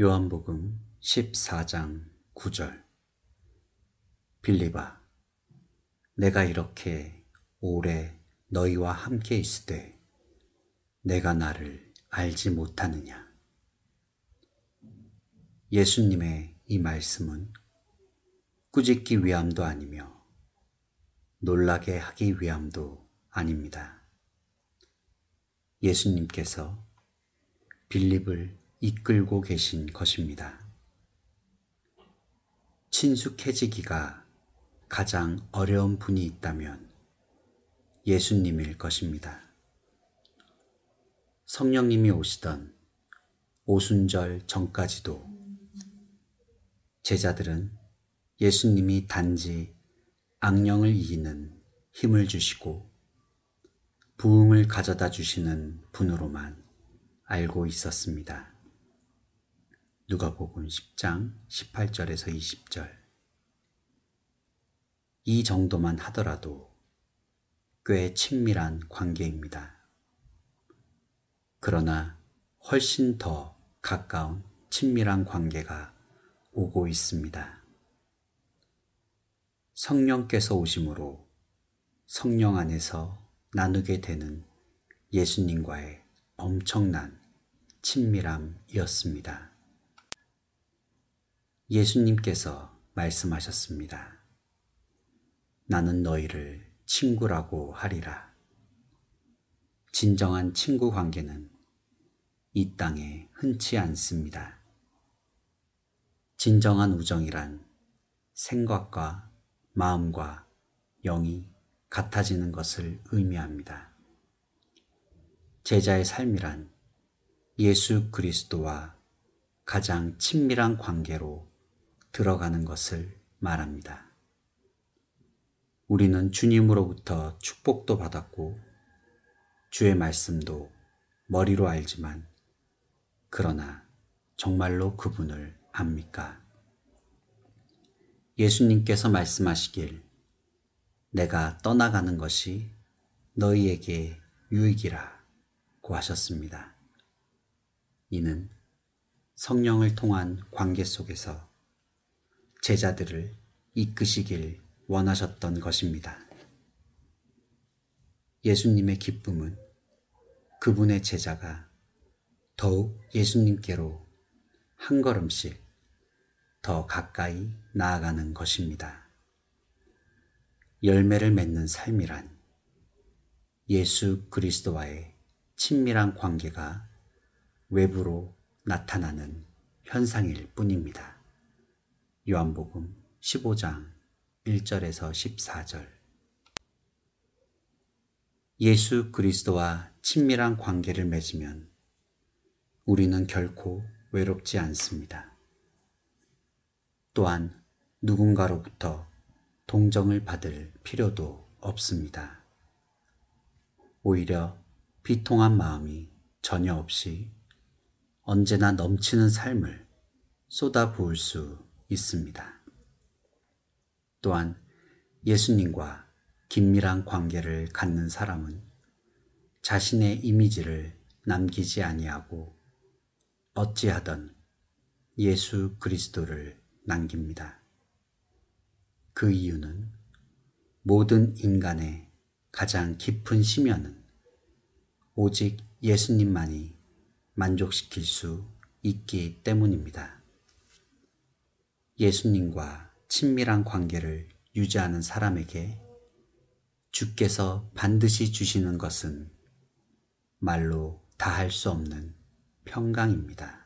요한복음 14장 9절 빌리바 내가 이렇게 오래 너희와 함께 있으되 내가 나를 알지 못하느냐 예수님의 이 말씀은 꾸짖기 위함도 아니며 놀라게 하기 위함도 아닙니다. 예수님께서 빌립을 이끌고 계신 것입니다. 친숙해지기가 가장 어려운 분이 있다면 예수님일 것입니다. 성령님이 오시던 오순절 전까지도 제자들은 예수님이 단지 악령을 이기는 힘을 주시고 부흥을 가져다 주시는 분으로만 알고 있었습니다. 누가복음 10장 18절에서 20절. 이 정도만 하더라도 꽤 친밀한 관계입니다. 그러나 훨씬 더 가까운 친밀한 관계가 오고 있습니다. 성령께서 오심으로 성령 안에서 나누게 되는 예수님과의 엄청난 친밀함이었습니다. 예수님께서 말씀하셨습니다. 나는 너희를 친구라고 하리라. 진정한 친구 관계는 이 땅에 흔치 않습니다. 진정한 우정이란 생각과 마음과 영이 같아지는 것을 의미합니다. 제자의 삶이란 예수 그리스도와 가장 친밀한 관계로 들어가는 것을 말합니다. 우리는 주님으로부터 축복도 받았고 주의 말씀도 머리로 알지만 그러나 정말로 그분을 압니까? 예수님께서 말씀하시길 내가 떠나가는 것이 너희에게 유익이라 고 하셨습니다. 이는 성령을 통한 관계 속에서 제자들을 이끄시길 원하셨던 것입니다. 예수님의 기쁨은 그분의 제자가 더욱 예수님께로 한 걸음씩 더 가까이 나아가는 것입니다. 열매를 맺는 삶이란 예수 그리스도와의 친밀한 관계가 외부로 나타나는 현상일 뿐입니다. 요한복음 15장 1절에서 14절 예수 그리스도와 친밀한 관계를 맺으면 우리는 결코 외롭지 않습니다. 또한 누군가로부터 동정을 받을 필요도 없습니다. 오히려 비통한 마음이 전혀 없이 언제나 넘치는 삶을 쏟아 부을 수 있습니다. 또한 예수님과 긴밀한 관계를 갖는 사람은 자신의 이미지를 남기지 아니하고 어찌하던 예수 그리스도를 남깁니다. 그 이유는 모든 인간의 가장 깊은 심연은 오직 예수님만이 만족시킬 수 있기 때문입니다. 예수님과 친밀한 관계를 유지하는 사람에게 주께서 반드시 주시는 것은 말로 다 할 수 없는 평강입니다.